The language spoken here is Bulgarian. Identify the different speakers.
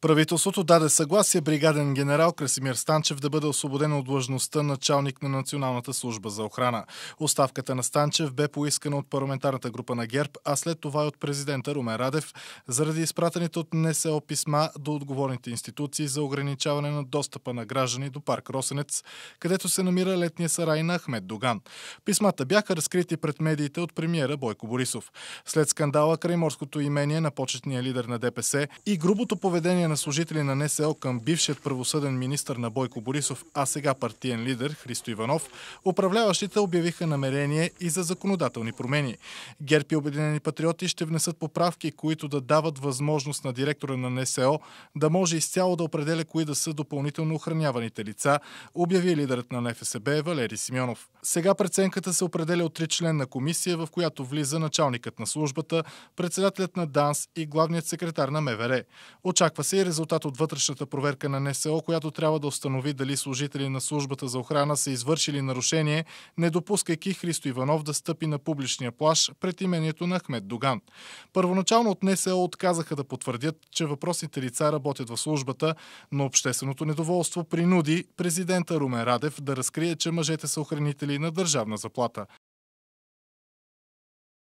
Speaker 1: Правителството даде съгласие бригаден генерал Красимир Станчев да бъде освободен от длъжността началник на Националната служба за охрана. Оставката на Станчев бе поискана от парламентарната група на ГЕРБ, а след това и от президента Румен Радев, заради изпратените от НСО писма до отговорните институции за ограничаване на достъпа на граждани до парк Росенец, където се намира летния сарай на Ахмед Доган. Писмата бяха разкрити пред медиите от премиера Бойко Борисов. След скандала край морското имение на почетния лидер на ДПС и грубото поведение на служители на НСО към бившият правосъден министр на Бойко Борисов, а сега партиен лидер Христо Иванов, управляващите обявиха намерение и за законодателни промени. ГЕРПИ и Обединени патриоти ще внесат поправки, които да дават възможност на директора на НСО да може изцяло да определя кои да са допълнително охраняваните лица, обяви лидерът на НФСБ Валери Симеонов. Сега преценката се определя от тричленна комисия, в която влиза началникът на службата, председателят на ДАНС и главният секретар на МВР. Очаква се е резултат от вътрешната проверка на НСО, която трябва да установи дали служители на службата за охрана са извършили нарушение, не допускайки Христо Иванов да стъпи на публичния плаш пред имението на Ахмед Доган. Първоначално от НСО отказаха да потвърдят, че въпросните лица работят в службата, но общественото недоволство принуди президента Румен Радев да разкрие, че мъжете са охранители на държавна заплата.